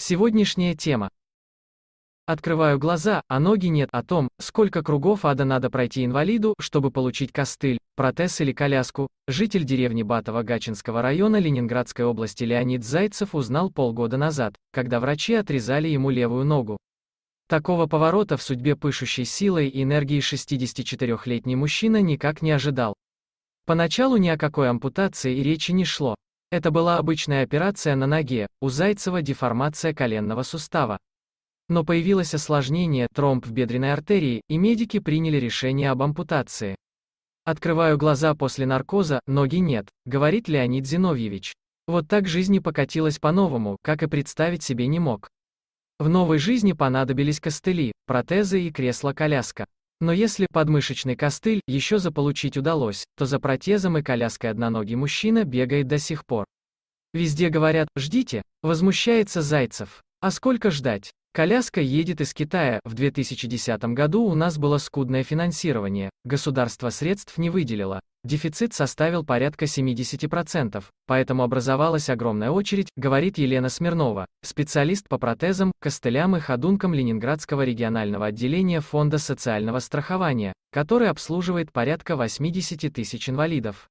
Сегодняшняя тема. Открываю глаза, а ноги нет о том, сколько кругов ада надо пройти инвалиду, чтобы получить костыль, протез или коляску. Житель деревни Батова Гачинского района Ленинградской области Леонид Зайцев узнал полгода назад, когда врачи отрезали ему левую ногу. Такого поворота в судьбе пышущей силой и энергии 64-летний мужчина никак не ожидал. Поначалу ни о какой ампутации и речи не шло. Это была обычная операция на ноге, у Зайцева деформация коленного сустава. Но появилось осложнение, тромб в бедренной артерии, и медики приняли решение об ампутации. Открываю глаза после наркоза, ноги нет, говорит Леонид Зиновьевич. Вот так жизнь и покатилась по-новому, как и представить себе не мог. В новой жизни понадобились костыли, протезы и кресло-коляска. Но если подмышечный костыль еще заполучить удалось, то за протезом и коляской одноногий мужчина бегает до сих пор. Везде говорят «ждите», возмущается Зайцев. А сколько ждать? Коляска едет из Китая. В 2010 году у нас было скудное финансирование, государство средств не выделило. Дефицит составил порядка 70%, поэтому образовалась огромная очередь, говорит Елена Смирнова, специалист по протезам, костылям и ходункам Ленинградского регионального отделения Фонда социального страхования, который обслуживает порядка 80 тысяч инвалидов.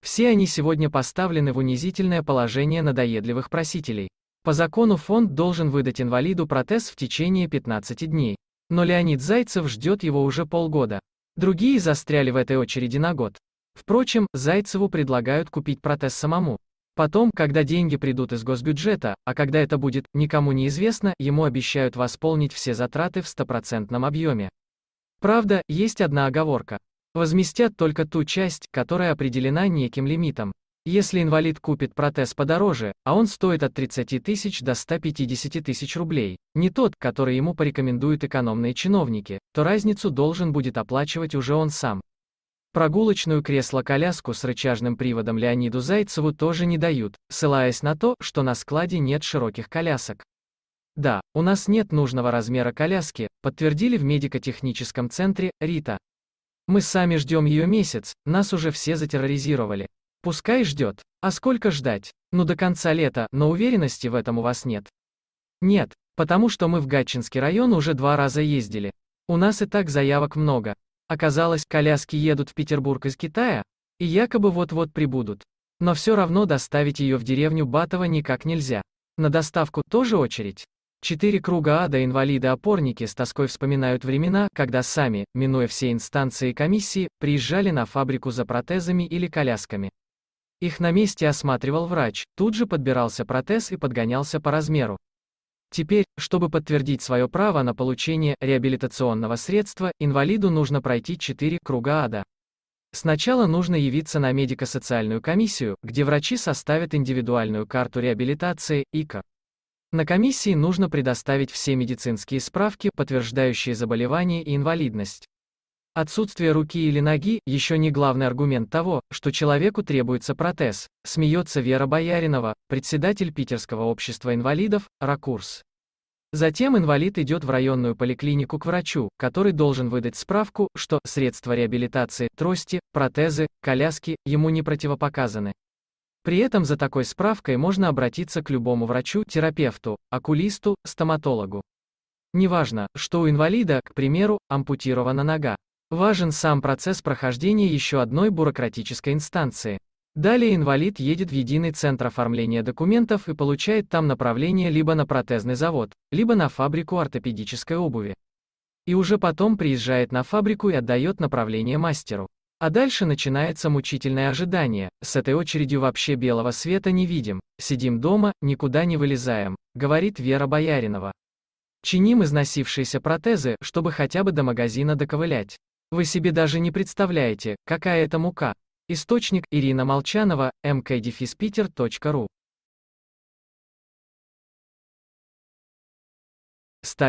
Все они сегодня поставлены в унизительное положение надоедливых просителей. По закону фонд должен выдать инвалиду протез в течение 15 дней. Но Леонид Зайцев ждет его уже полгода. Другие застряли в этой очереди на год. Впрочем, Зайцеву предлагают купить протез самому. Потом, когда деньги придут из госбюджета, а когда это будет, никому не известно, ему обещают восполнить все затраты в стопроцентном объеме. Правда, есть одна оговорка. Возместят только ту часть, которая определена неким лимитом. Если инвалид купит протез подороже, а он стоит от 30 тысяч до 150 тысяч рублей, не тот, который ему порекомендуют экономные чиновники, то разницу должен будет оплачивать уже он сам. Прогулочную кресло-коляску с рычажным приводом Леониду Зайцеву тоже не дают, ссылаясь на то, что на складе нет широких колясок. Да, у нас нет нужного размера коляски, подтвердили в медико-техническом центре, Рита. Мы сами ждем ее месяц, нас уже все затерроризировали. Пускай ждет. А сколько ждать? Ну до конца лета, но уверенности в этом у вас нет. Нет, потому что мы в Гатчинский район уже два раза ездили. У нас и так заявок много. Оказалось, коляски едут в Петербург из Китая, и якобы вот-вот прибудут. Но все равно доставить ее в деревню Батова никак нельзя. На доставку тоже очередь. Четыре круга ада инвалиды-опорники с тоской вспоминают времена, когда сами, минуя все инстанции и комиссии, приезжали на фабрику за протезами или колясками. Их на месте осматривал врач, тут же подбирался протез и подгонялся по размеру. Теперь, чтобы подтвердить свое право на получение реабилитационного средства, инвалиду нужно пройти 4 круга ада. Сначала нужно явиться на медико-социальную комиссию, где врачи составят индивидуальную карту реабилитации, ИКА. На комиссии нужно предоставить все медицинские справки, подтверждающие заболевание и инвалидность. Отсутствие руки или ноги – еще не главный аргумент того, что человеку требуется протез, смеется Вера Бояринова, председатель Питерского общества инвалидов, Ракурс. Затем инвалид идет в районную поликлинику к врачу, который должен выдать справку, что средства реабилитации, трости, протезы, коляски ему не противопоказаны. При этом за такой справкой можно обратиться к любому врачу, терапевту, окулисту, стоматологу. Неважно, что у инвалида, к примеру, ампутирована нога. Важен сам процесс прохождения еще одной бюрократической инстанции. Далее инвалид едет в единый центр оформления документов и получает там направление либо на протезный завод, либо на фабрику ортопедической обуви. И уже потом приезжает на фабрику и отдает направление мастеру. А дальше начинается мучительное ожидание, с этой очередью вообще белого света не видим, сидим дома, никуда не вылезаем, говорит Вера Бояринова. Чиним износившиеся протезы, чтобы хотя бы до магазина доковылять. Вы себе даже не представляете, какая это мука. Источник Ирина Молчанова, mkdefispiter.ru Ставь